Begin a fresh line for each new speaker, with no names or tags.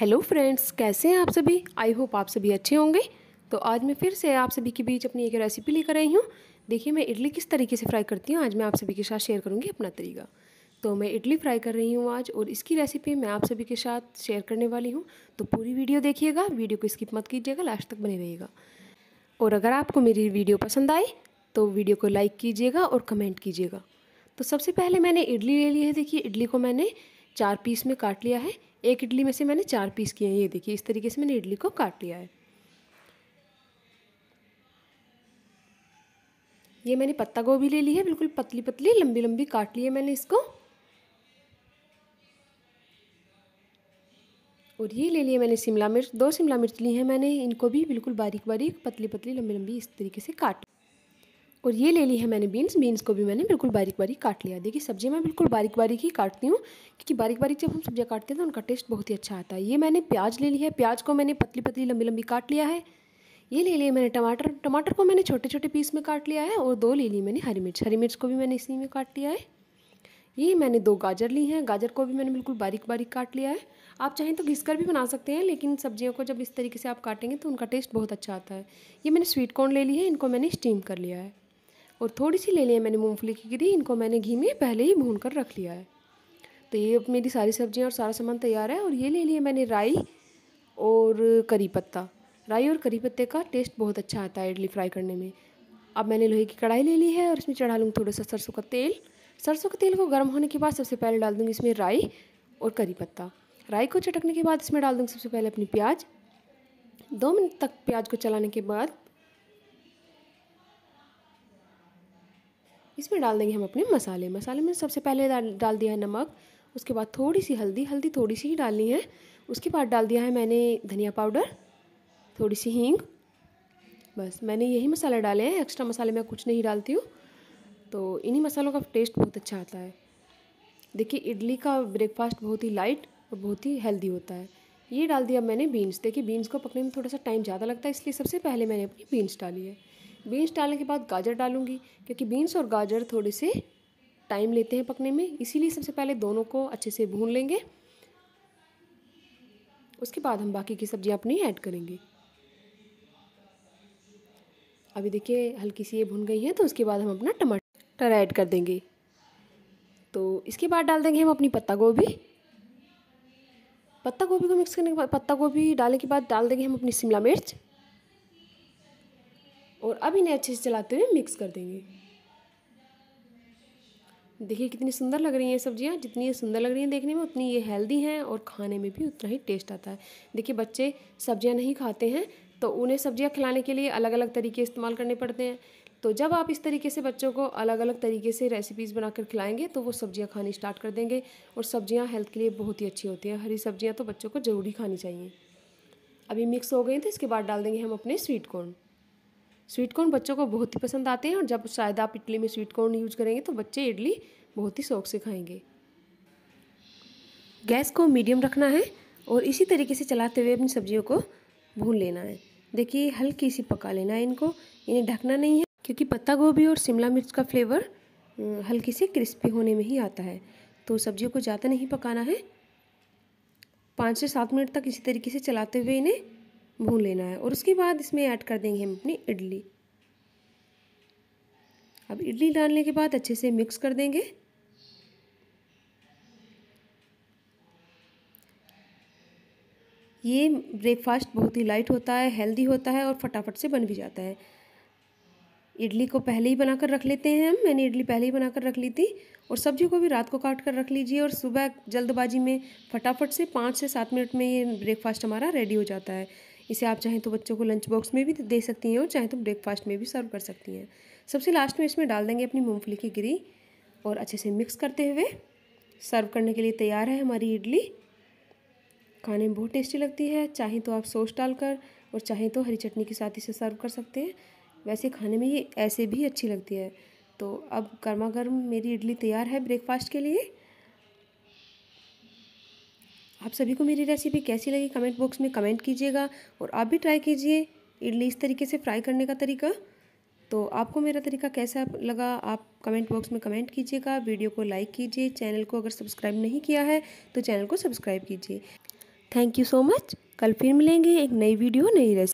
hello friends कैसे हैं आप सभी आई होप आप सभी अच्छे होंगे तो आज मैं फिर से आप सभी के बीच अपनी एक रेसिपी लेकर आई हूँ देखिए मैं इडली किस तरीके से फ्राई करती हूँ आज मैं आप सभी के साथ शेयर करूँगी अपना तरीका तो मैं इडली फ्राई कर रही हूँ आज और इसकी रेसिपी मैं आप सभी के साथ शेयर करने वाली हूँ तो पूरी वीडियो देखिएगा वीडियो को स्किप मत कीजिएगा लास्ट तक बने रहिएगा और अगर आपको मेरी वीडियो पसंद आए तो वीडियो को लाइक कीजिएगा और कमेंट कीजिएगा तो सबसे पहले मैंने इडली ले ली है देखिए इडली को मैंने चार पीस में काट लिया है एक इडली में से मैंने चार पीस किए हैं ये देखिए इस तरीके से मैंने इडली को काट लिया है ये मैंने पत्ता गोभी ले ली है बिल्कुल पतली पतली लंबी लंबी काट ली है मैंने इसको और ये ले लिए मैंने शिमला मिर्च दो शिमला मिर्च ली है मैंने इनको भी बिल्कुल बारीक बारीक पतली पतली लंबी लंबी इस तरीके से काट और ये ले ली है मैंने बीन्स बीन्स को भी मैंने बिल्कुल बारीक बारीक काट लिया देखिए सब्जियाँ मैं बिल्कुल बारीक बारीक ही काटती हूँ क्योंकि बारीक बारीक जब हम सब्जियाँ काटते हैं तो उनका टेस्ट बहुत ही अच्छा आता है ये मैंने प्याज ले ली है प्याज को मैंने पतली पतली लंबी लंबी काट लिया है ये ले लिए मैंने टमाटर टमाटर को मैंने छोटे छोटे पीस में काट लिया है और दो ले ली मैंने हरी मिर्च हरी मिर्च को भी मैंने इसी में काट लिया है ये मैंने दो गाजर ली हैं गाजर को भी मैंने बिल्कुल बारीक बारीक काट लिया है आप चाहें तो घिस कर भी बना सकते हैं लेकिन सब्जियों को जब इस तरीके से आप काटेंगे तो उनका टेस्ट बहुत अच्छा आता है ये मैंने स्वीट कॉर्न ले ली है इनको मैंने स्टीम कर लिया है और थोड़ी सी ले लिया मैंने मूँगफली की गिरी इनको मैंने घी में पहले ही भून कर रख लिया है तो ये अब मेरी सारी सब्जियाँ और सारा सामान तैयार है और ये ले लिया मैंने राई और करी पत्ता राई और करी पत्ते का टेस्ट बहुत अच्छा आता है इडली फ्राई करने में अब मैंने लोहे की कढ़ाई ले ली है और इसमें चढ़ा लूँगी थोड़ा सा सरसों का तेल सरसों के तेल को गर्म होने के बाद सबसे पहले डाल दूँगी इसमें राई और करी पत्ता राई को चटकने के बाद इसमें डाल दूँगी सबसे पहले अपनी प्याज दो मिनट तक प्याज को चलाने के बाद इसमें डाल देंगे हम अपने मसाले मसाले में सबसे पहले डाल, डाल दिया है नमक उसके बाद थोड़ी सी हल्दी हल्दी थोड़ी सी ही डालनी है उसके बाद डाल दिया है मैंने धनिया पाउडर थोड़ी सी हींग बस मैंने यही मसाले डाले हैं एक्स्ट्रा मसाले मैं कुछ नहीं डालती हूँ तो इन्हीं मसालों का टेस्ट बहुत अच्छा आता है देखिए इडली का ब्रेकफास्ट बहुत ही लाइट और बहुत ही हेल्दी होता है ये डाल दिया मैंने बीन्स देखिए बीन्स को पकने में थोड़ा सा टाइम ज़्यादा लगता है इसलिए सबसे पहले मैंने अपनी बीन्स डाली है बीन्स डालने के बाद गाजर डालूंगी क्योंकि बीन्स और गाजर थोड़े से टाइम लेते हैं पकने में इसीलिए सबसे पहले दोनों को अच्छे से भून लेंगे उसके बाद हम बाकी की सब्ज़ियाँ अपनी ऐड करेंगे अभी देखिए हल्की सी ये भुन गई है तो उसके बाद हम अपना टमाटर ऐड कर देंगे तो इसके बाद डाल देंगे हम अपनी पत्ता गोभी पत्ता गोभी को मिक्स करने के बाद पत्ता गोभी डालने के बाद डाल देंगे हम अपनी शिमला मिर्च और अब इन्हें अच्छे से चलाते हुए मिक्स कर देंगे देखिए कितनी सुंदर लग रही हैं सब्जियाँ जितनी ये सुंदर लग रही हैं देखने में उतनी ये हेल्दी हैं और खाने में भी उतना ही टेस्ट आता है देखिए बच्चे सब्ज़ियाँ नहीं खाते हैं तो उन्हें सब्ज़ियाँ खिलाने के लिए अलग अलग तरीके इस्तेमाल करने पड़ते हैं तो जब आप इस तरीके से बच्चों को अलग अलग तरीके से रेसिपीज़ बनाकर खिलाएंगे तो वो सब्जियाँ खानी स्टार्ट कर देंगे और सब्ज़ियाँ हेल्थ के लिए बहुत ही अच्छी होती हैं हरी सब्जियाँ तो बच्चों को जरूरी खानी चाहिए अभी मिक्स हो गई तो इसके बाद डाल देंगे हम अपने स्वीट कॉर्न स्वीट कॉर्न बच्चों को बहुत ही पसंद आते हैं और जब शायद आप इडली में स्वीट कॉर्न यूज करेंगे तो बच्चे इडली बहुत ही शौक से खाएंगे गैस को मीडियम रखना है और इसी तरीके से चलाते हुए अपनी सब्जियों को भून लेना है देखिए हल्की सी पका लेना है इनको इन्हें ढकना नहीं है क्योंकि पत्ता गोभी और शिमला मिर्च का फ्लेवर हल्की सी क्रिस्पी होने में ही आता है तो सब्जियों को ज़्यादा नहीं पकाना है पाँच से सात मिनट तक इसी तरीके से चलाते हुए इन्हें भून लेना है और उसके बाद इसमें ऐड कर देंगे हम अपनी इडली अब इडली डालने के बाद अच्छे से मिक्स कर देंगे ये ब्रेकफास्ट बहुत ही लाइट होता है हेल्दी होता है और फटाफट से बन भी जाता है इडली को पहले ही बनाकर रख लेते हैं हम मैंने इडली पहले ही बनाकर रख ली थी और सब्जी को भी रात को काट कर रख लीजिए और सुबह जल्दबाजी में फटाफट से पाँच से सात मिनट में ये ब्रेकफास्ट हमारा रेडी हो जाता है इसे आप चाहें तो बच्चों को लंच बॉक्स में भी दे सकती हैं और चाहें तो ब्रेकफास्ट में भी सर्व कर सकती हैं सबसे लास्ट में इसमें डाल देंगे अपनी मूँगफली की गिरी और अच्छे से मिक्स करते हुए सर्व करने के लिए तैयार है हमारी इडली खाने में बहुत टेस्टी लगती है चाहे तो आप सॉस डालकर और चाहे तो हरी चटनी के साथ इसे सर्व कर सकते हैं वैसे खाने में ये ऐसे भी अच्छी लगती है तो अब गर्मा गर्म मेरी इडली तैयार है ब्रेकफास्ट के लिए आप सभी को मेरी रेसिपी कैसी लगी कमेंट बॉक्स में कमेंट कीजिएगा और आप भी ट्राई कीजिए इडली इस तरीके से फ्राई करने का तरीका तो आपको मेरा तरीका कैसा लगा आप कमेंट बॉक्स में कमेंट कीजिएगा वीडियो को लाइक कीजिए चैनल को अगर सब्सक्राइब नहीं किया है तो चैनल को सब्सक्राइब कीजिए थैंक यू सो मच कल फिर मिलेंगे एक नई वीडियो नई रेसिपी